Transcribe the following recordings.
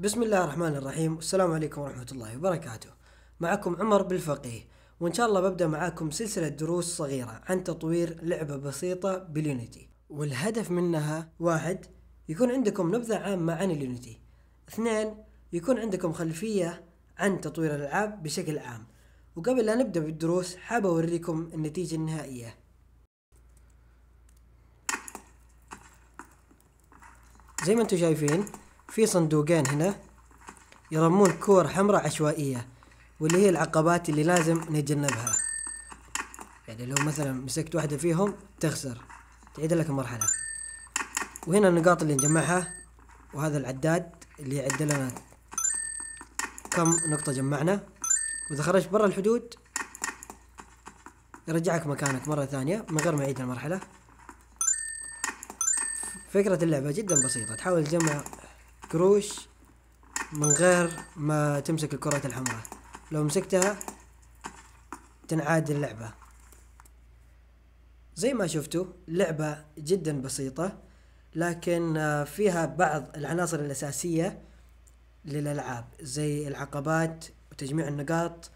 بسم الله الرحمن الرحيم والسلام عليكم ورحمة الله وبركاته معكم عمر بالفقيه وإن شاء الله ببدأ معاكم سلسلة دروس صغيرة عن تطوير لعبة بسيطة باليونيتي والهدف منها واحد يكون عندكم نبذة عامة عن اليونيتي اثنين يكون عندكم خلفية عن تطوير الألعاب بشكل عام وقبل لا نبدأ بالدروس حاب أوريكم النتيجة النهائية زي ما انتم شايفين في صندوقين هنا يرمون كور حمراء عشوائية واللي هي العقبات اللي لازم نتجنبها يعني لو مثلا مسكت واحدة فيهم تخسر تعيد لك المرحلة وهنا النقاط اللي نجمعها وهذا العداد اللي يعد لنا كم نقطة جمعنا وإذا خرجت برا الحدود يرجعك مكانك مرة ثانية من غير ما يعيد المرحلة فكرة اللعبة جدا بسيطة تحاول تجمع قروش من غير ما تمسك الكرة الحمراء لو مسكتها تنعاد اللعبة زي ما شفتوا لعبة جدا بسيطة لكن آه، فيها بعض العناصر الأساسية للألعاب زي العقبات وتجميع النقاط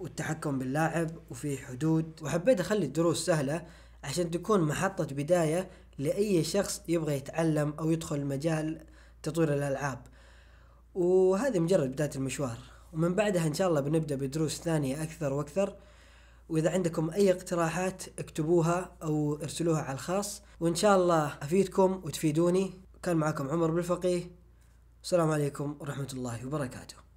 والتحكم باللاعب وفي حدود وحبيت أخلي الدروس سهلة عشان تكون محطة بداية لأي شخص يبغى يتعلم أو يدخل مجال تطوير الالعاب وهذه مجرد بدايه المشوار ومن بعدها ان شاء الله بنبدا بدروس ثانيه اكثر واكثر واذا عندكم اي اقتراحات اكتبوها او ارسلوها على الخاص وان شاء الله افيدكم وتفيدوني كان معكم عمر بالفقيه السلام عليكم ورحمه الله وبركاته